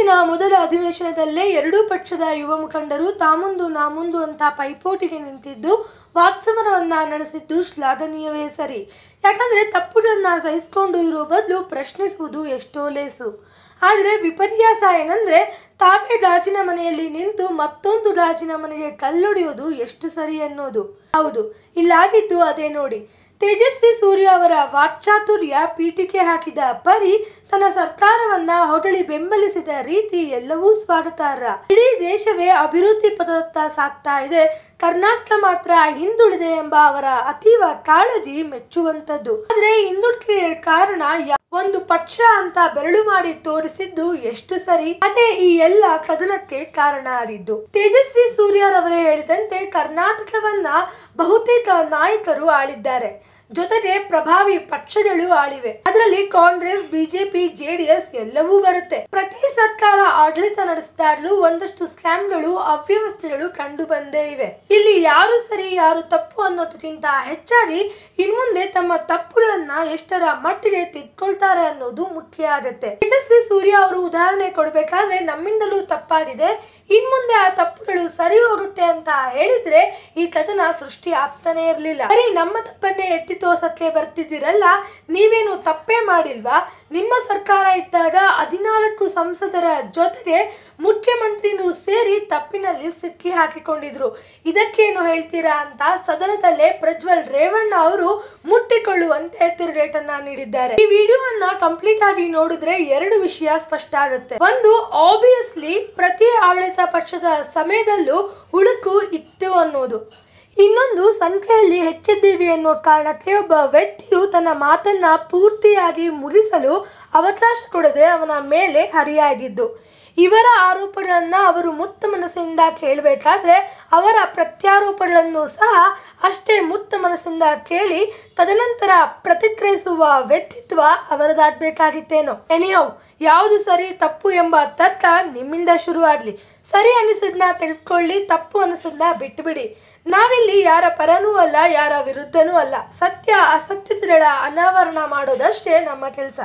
ಸಂಸತ್ತಿನ ಮೊದಲ ಅಧಿವೇಶನದಲ್ಲೇ ಎರಡೂ ಪಕ್ಷದ ಯುವ ಮುಖಂಡರು ತಾಮುಂದು ನಾಮುಂದು ಅಂತ ಪೈಪೋಟಿಗೆ ನಿಂತಿದ್ದು ವಾತ್ಸಮರವನ್ನ ನಡೆಸಿದ್ದು ಶ್ಲಾಘನೀಯವೇ ಸರಿ ಯಾಕಂದ್ರೆ ತಪ್ಪುಗಳನ್ನ ಸಹಿಸಿಕೊಂಡು ಇರೋ ಬದಲು ಪ್ರಶ್ನಿಸುವುದು ಎಷ್ಟೋ ಲೇಸು ಆದರೆ ವಿಪರ್ಯಾಸ ಏನಂದ್ರೆ ತಾವೇ ಗಾಜಿನ ಮನೆಯಲ್ಲಿ ನಿಂತು ಮತ್ತೊಂದು ಗಾಜಿನ ಮನೆಗೆ ಕಲ್ಲೊಡೆಯೋದು ಎಷ್ಟು ಸರಿ ಅನ್ನೋದು ಹೌದು ಇಲ್ಲಾಗಿದ್ದು ಅದೇ ನೋಡಿ ತೇಜಸ್ವಿ ಸೂರ್ಯ ಅವರ ವಾಕ್ಚಾತುರ್ಯ ಪೀಠಿಕೆ ಹಾಕಿದ ಪರಿ ತನ್ನ ಸರ್ಕಾರವನ್ನ ಹೊಗಳಿ ಬೆಂಬಲಿಸಿದ ರೀತಿ ಎಲ್ಲವೂ ಸ್ವಾಗತಾರ್ಹ ಇಡೀ ದೇಶವೇ ಅಭಿವೃದ್ಧಿ ಪದತ್ತ ಸಾಗ್ತಾ ಇದೆ ಕರ್ನಾಟಕ ಮಾತ್ರ ಹಿಂದುಳಿದೆ ಎಂಬ ಅವರ ಅತೀವ ಕಾಳಜಿ ಮೆಚ್ಚುವಂಥದ್ದು ಆದರೆ ಹಿಂದುಳಿಕೆಯ ಕಾರಣ ಒಂದು ಪಕ್ಷ ಅಂತ ಬೆರಳು ಮಾಡಿ ತೋರಿಸಿದ್ದು ಎಷ್ಟು ಸರಿ ಅದೇ ಈ ಎಲ್ಲ ಕದನಕ್ಕೆ ಕಾರಣ ಆಗಿದ್ದು ತೇಜಸ್ವಿ ಸೂರ್ಯರವರೇ ಹೇಳಿದಂತೆ ಕರ್ನಾಟಕವನ್ನ ಬಹುತೇಕ ನಾಯಕರು ಆಳಿದ್ದಾರೆ ಜೊತೆಗೆ ಪ್ರಭಾವಿ ಪಕ್ಷಗಳು ಆಳಿವೆ ಅದರಲ್ಲಿ ಕಾಂಗ್ರೆಸ್ ಬಿಜೆಪಿ ಜೆಡಿಎಸ್ ಎಲ್ಲವೂ ಬರುತ್ತೆ ಪ್ರತಿ ಸರ್ಕಾರ ಆಡಳಿತ ನಡೆಸಿದಾಗಲೂ ಒಂದಷ್ಟು ಸ್ಲಾಮ್ಗಳು ಅವ್ಯವಸ್ಥೆಗಳು ಕಂಡು ಬಂದೇ ಇವೆ ಇಲ್ಲಿ ಯಾರು ಸರಿ ಯಾರು ತಪ್ಪು ಅನ್ನೋದಕ್ಕಿಂತ ಹೆಚ್ಚಾಗಿ ಮುಂದೆ ತಮ್ಮ ತಪ್ಪುಗಳನ್ನ ಎಷ್ಟರ ಮಟ್ಟಿಗೆ ತಿದ್ಕೊಳ್ತಾರೆ ಅನ್ನೋದು ಮುಖ್ಯ ಆಗುತ್ತೆ ಯಶಸ್ವಿ ಸೂರ್ಯ ಅವರು ಉದಾಹರಣೆ ಕೊಡ್ಬೇಕಾದ್ರೆ ನಮ್ಮಿಂದಲೂ ತಪ್ಪಾಗಿದೆ ಮುಂದೆ ಆ ತಪ್ಪುಗಳು ಸರಿ ಹೋಗುತ್ತೆ ಅಂತ ಹೇಳಿದ್ರೆ ಈ ಕಥನ ಸೃಷ್ಟಿ ಆಗ್ತಾನೆ ಇರಲಿಲ್ಲ ಬರೀ ನಮ್ಮ ತಪ್ಪನ್ನೇ ಎತ್ತಿ ತೋರ್ಸಕ್ಕೆ ಬರ್ತಿದ್ದೀರಲ್ಲ ನೀವೇನು ತಪ್ಪೇ ಮಾಡಿಲ್ವಾ ನಿಮ್ಮ ಸರ್ಕಾರ ಇದ್ದಾಗ ಹದಿನಾಲ್ಕು ಸಂಸದರ ಜೊತೆಗೆ ಮುಖ್ಯಮಂತ್ರಿನೂ ಸೇರಿ ತಪ್ಪಿನಲ್ಲಿ ಸಿಕ್ಕಿ ಹಾಕಿಕೊಂಡಿದ್ರು ಇದಕ್ಕೇನು ಹೇಳ್ತೀರಾ ಅಂತ ಸದನದಲ್ಲೇ ಪ್ರಜ್ವಲ್ ರೇವಣ್ಣ ಅವರು ಮುಟ್ಟಿಕೊಳ್ಳುವಂತೆ ತಿರುಗೇಟನ್ನ ನೀಡಿದ್ದಾರೆ ಈ ವಿಡಿಯೋವನ್ನ ಕಂಪ್ಲೀಟ್ ಆಗಿ ನೋಡಿದ್ರೆ ಎರಡು ವಿಷಯ ಸ್ಪಷ್ಟ ಆಗುತ್ತೆ ಒಂದು ಆಬ್ವಿಯಸ್ಲಿ ಪ್ರತಿ ಆಡಳಿತ ಪಕ್ಷದ ಸಮಯದಲ್ಲೂ ಹುಳುಕು ಇತ್ತು ಅನ್ನೋದು ಇನ್ನೊಂದು ಸಂಖ್ಯೆಯಲ್ಲಿ ಹೆಚ್ಚಿದ್ದೀವಿ ಎನ್ನುವ ಕಾರಣಕ್ಕೆ ಒಬ್ಬ ವ್ಯಕ್ತಿಯು ತನ್ನ ಮಾತನ್ನ ಪೂರ್ತಿಯಾಗಿ ಮುಗಿಸಲು ಅವಕಾಶ ಕೊಡದೆ ಅವನ ಮೇಲೆ ಹರಿಯಾಗಿದ್ದು ಇವರ ಆರೋಪಗಳನ್ನು ಅವರು ಮುತ್ತ ಮನಸ್ಸಿಂದ ಕೇಳಬೇಕಾದ್ರೆ ಅವರ ಪ್ರತ್ಯಾರೋಪಗಳನ್ನು ಸಹ ಅಷ್ಟೇ ಮುತ್ತ ಮನಸ್ಸಿಂದ ಕೇಳಿ ತದನಂತರ ಪ್ರತಿಕ್ರಿಯಿಸುವ ವ್ಯಕ್ತಿತ್ವ ಅವರದಾಗಬೇಕಾಗಿತ್ತೇನೋ ಎನಿಯೋ ಯಾವುದು ಸರಿ ತಪ್ಪು ಎಂಬ ತರ್ಕ ನಿಮ್ಮಿಂದ ಶುರುವಾಗಲಿ ಸರಿ ಅನಿಸಿದ್ನ ತೆಗೆದುಕೊಳ್ಳಿ ತಪ್ಪು ಅನಿಸಿದ್ನ ಬಿಟ್ಟುಬಿಡಿ ನಾವಿಲ್ಲಿ ಯಾರ ಪರನೂ ಅಲ್ಲ ಯಾರ ವಿರುದ್ಧನೂ ಅಲ್ಲ ಸತ್ಯ ಅಸತ್ಯತೆಗಳ ಅನಾವರಣ ಮಾಡೋದಷ್ಟೇ ನಮ್ಮ ಕೆಲಸ